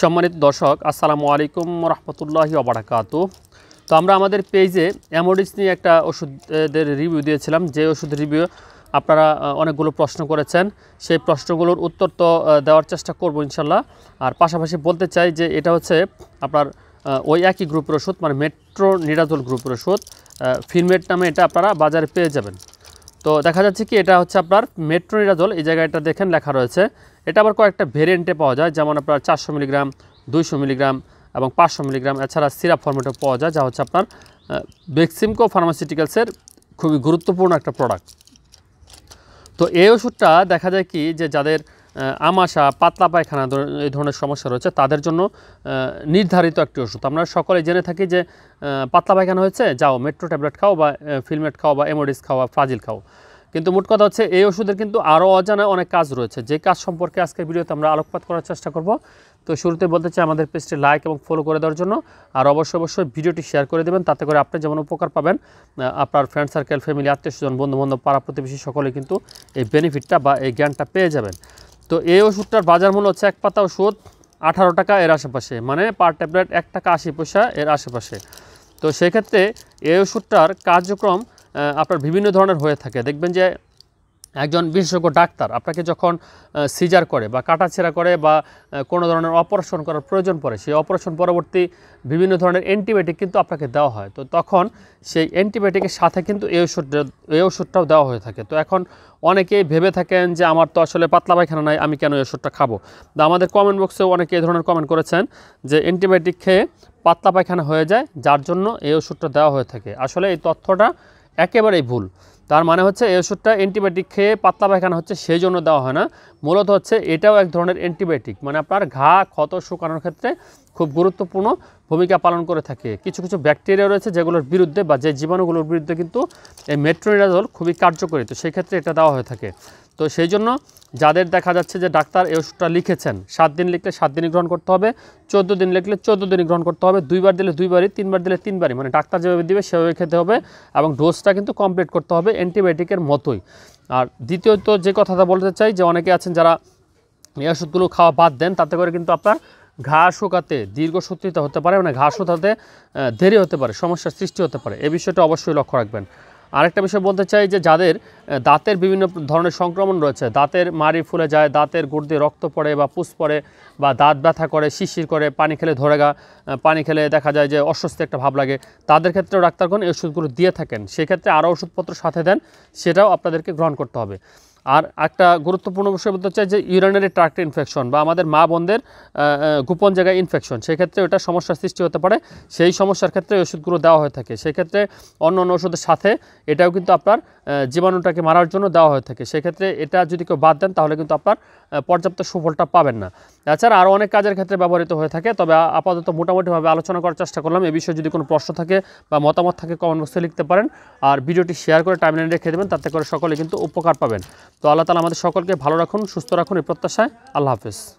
সম্মানিত দর্শক আসসালামু আলাইকুম রহমতুল্লাহি অবরাকাত তো আমরা আমাদের পেজে অ্যামোডিস নিয়ে একটা ওষুধের রিভিউ দিয়েছিলাম যে ওষুধের রিভিউ আপনারা অনেকগুলো প্রশ্ন করেছেন সেই প্রশ্নগুলোর উত্তর তো দেওয়ার চেষ্টা করব ইনশাল্লাহ আর পাশাপাশি বলতে চাই যে এটা হচ্ছে আপনার ওই একই গ্রুপের ওষুধ মানে মেট্রো নিরাজল গ্রুপের ওষুধ ফিনমেট নামে এটা আপনারা বাজারে পেয়ে যাবেন তো দেখা যাচ্ছে কি এটা হচ্ছে আপনার মেট্রোনিরাজল এই জায়গাটা দেখেন লেখা রয়েছে এটা আবার কয়েকটা ভেরিয়েন্টে পাওয়া যায় যেমন আপনার চারশো মিলিগ্রাম দুইশো মিলিগ্রাম এবং পাঁচশো মিলিগ্রাম এছাড়া সিরাপ ফর্মেটও পাওয়া যায় যা হচ্ছে আপনার বেক্সিমকো ফার্মাসিউটিক্যালসের খুবই গুরুত্বপূর্ণ একটা প্রোডাক্ট তো এই ওষুধটা দেখা যায় কি যে যাদের আমাশা পাতলা পায়খানা এই ধরনের সমস্যা রয়েছে তাদের জন্য নির্ধারিত একটি ওষুধ আমরা সকলে জেনে থাকি যে পাতলা পায়খানা হয়েছে যাও মেট্রো ট্যাবলেট খাও বা ফিলমেট খাও বা এমোডিস খাও বা ফ্রাজিল খাও কিন্তু মোট কথা হচ্ছে এই ওষুধের কিন্তু আরও অজানা অনেক কাজ রয়েছে যে কাজ সম্পর্কে আজকের ভিডিওতে আমরা আলোকপাত করার চেষ্টা করব তো শুরুতে বলতে চাই আমাদের পেজটি লাইক এবং ফলো করে দেওয়ার জন্য আর অবশ্যই অবশ্যই ভিডিওটি শেয়ার করে দেবেন তাতে করে আপনি যেমন উপকার পাবেন আপনার ফ্রেন্ড সার্কেল ফ্যামিলি আত্মীয় স্বজন বন্ধুবান্ধব পাড়া প্রতিবেশী সকলে কিন্তু এই বেনিফিটটা বা এই জ্ঞানটা পেয়ে যাবেন তো এই ওষুধটার বাজার মূল্য হচ্ছে এক পাতা ওষুধ আঠারো টাকা এর আশেপাশে মানে পার ট্যাবলেট এক টাকা আশি পয়সা এর আশেপাশে তো সেক্ষেত্রে এই ওষুধটার কার্যক্রম আপনার বিভিন্ন ধরনের হয়ে থাকে দেখবেন যে একজন বিশেষজ্ঞ ডাক্তার আপনাকে যখন সিজার করে বা কাটাছেড়া করে বা কোনো ধরনের অপারেশন করার প্রয়োজন পড়ে সেই অপারেশন পরবর্তী বিভিন্ন ধরনের অ্যান্টিবায়োটিক কিন্তু আপনাকে দেওয়া হয় তো তখন সেই অ্যান্টিবায়োটিকের সাথে কিন্তু এই ওষুধটা এই ওষুধটাও দেওয়া হয়ে থাকে তো এখন অনেকেই ভেবে থাকেন যে আমার তো আসলে পাতলা পায়খানা নাই আমি কেন এই ওষুধটা খাবো তো আমাদের কমেন্ট বক্সেও অনেকে এই ধরনের কমেন্ট করেছেন যে অ্যান্টিবায়োটিক খেয়ে পাতলা পায়খানা হয়ে যায় যার জন্য এই ওষুধটা দেওয়া হয়ে থাকে আসলে এই তথ্যটা একেবারেই ভুল তার মানে হচ্ছে এই ওষুধটা অ্যান্টিবায়োটিক খেয়ে পাতলা পায়খানা হচ্ছে সেই জন্য দেওয়া হয় না মূলত হচ্ছে এটাও এক ধরনের অ্যান্টিবায়োটিক মানে আপনার ঘা ক্ষত শুকানোর ক্ষেত্রে খুব গুরুত্বপূর্ণ ভূমিকা পালন করে থাকে কিছু কিছু ব্যাকটেরিয়া রয়েছে যেগুলোর বিরুদ্ধে বা যে জীবাণুগুলোর বিরুদ্ধে কিন্তু এই মেট্রোনিডাজল খুবই কার্যকরী তো সেক্ষেত্রে এটা দেওয়া হয়ে থাকে তো সেই জন্য যাদের দেখা যাচ্ছে যে ডাক্তার এই ওষুধটা লিখেছেন সাত দিন লিখলে সাত দিনই গ্রহণ করতে হবে চোদ্দ দিন লিখলে চোদ্দ দিনই গ্রহণ করতে হবে দুইবার দিলে দুইবারই তিনবার দিলে তিনবারই মানে ডাক্তার যেভাবে দিবে সেভাবে খেতে হবে এবং ডোজটা কিন্তু কমপ্লিট করতে হবে অ্যান্টিবায়োটিকের মতোই আর দ্বিতীয়ত যে কথাটা বলতে চাই যে অনেকে আছেন যারা এই ওষুধগুলো খাওয়া বাদ দেন তাতে করে কিন্তু আপনার ঘা শুকাতে দীর্ঘসূত্রিতা হতে পারে মানে ঘা শুকাতে দেরি হতে পারে সমস্যার সৃষ্টি হতে পারে এ বিষয়টা অবশ্যই লক্ষ্য রাখবেন আরেকটা বিষয় বলতে চাই যে যাদের দাঁতের বিভিন্ন ধরনের সংক্রমণ রয়েছে দাঁতের মাড়ি ফুলে যায় দাঁতের গুড় রক্ত পড়ে বা পুষ পড়ে বা দাঁত ব্যথা করে শিশির করে পানি খেলে ধরে গা পানি খেলে দেখা যায় যে অস্বস্তি একটা ভাব লাগে তাদের ক্ষেত্রেও ডাক্তারগণ এই ওষুধগুলো দিয়ে থাকেন সেক্ষেত্রে আরও ওষুধপত্র সাথে দেন সেটাও আপনাদেরকে গ্রহণ করতে হবে আর একটা গুরুত্বপূর্ণ বিষয় বলতে হচ্ছে যে ইউরানারি ট্রাক্ট ইনফেকশন বা আমাদের মা বোনদের গোপন জায়গায় ইনফেকশন সেক্ষেত্রে ওটা সমস্যার সৃষ্টি হতে পারে সেই সমস্যার ক্ষেত্রে ওষুধগুলো দেওয়া হয়ে থাকে সেক্ষেত্রে অন্য অন্য ওষুধের সাথে এটাও কিন্তু আপনার জীবাণুটাকে মারার জন্য দেওয়া হয়ে থাকে সেক্ষেত্রে এটা যদি কেউ বাদ দেন তাহলে কিন্তু আপনার পর্যাপ্ত সুফলটা পাবেন না এছাড়া আরও অনেক কাজের ক্ষেত্রে ব্যবহৃত হয়ে থাকে তবে আপাতত মোটামুটিভাবে আলোচনা করার চেষ্টা করলাম এ বিষয়ে যদি কোনো প্রশ্ন থাকে বা মতামত থাকে কমেন্ট বক্সে লিখতে পারেন আর ভিডিওটি শেয়ার করে টাইমলাইন রেখে দেবেন তাতে করে সকলে কিন্তু উপকার পাবেন তো আল্লাহ তালা আমাদের সকলকে ভালো রাখুন সুস্থ রাখুন এই প্রত্যাশায় আল্লাহ হাফেজ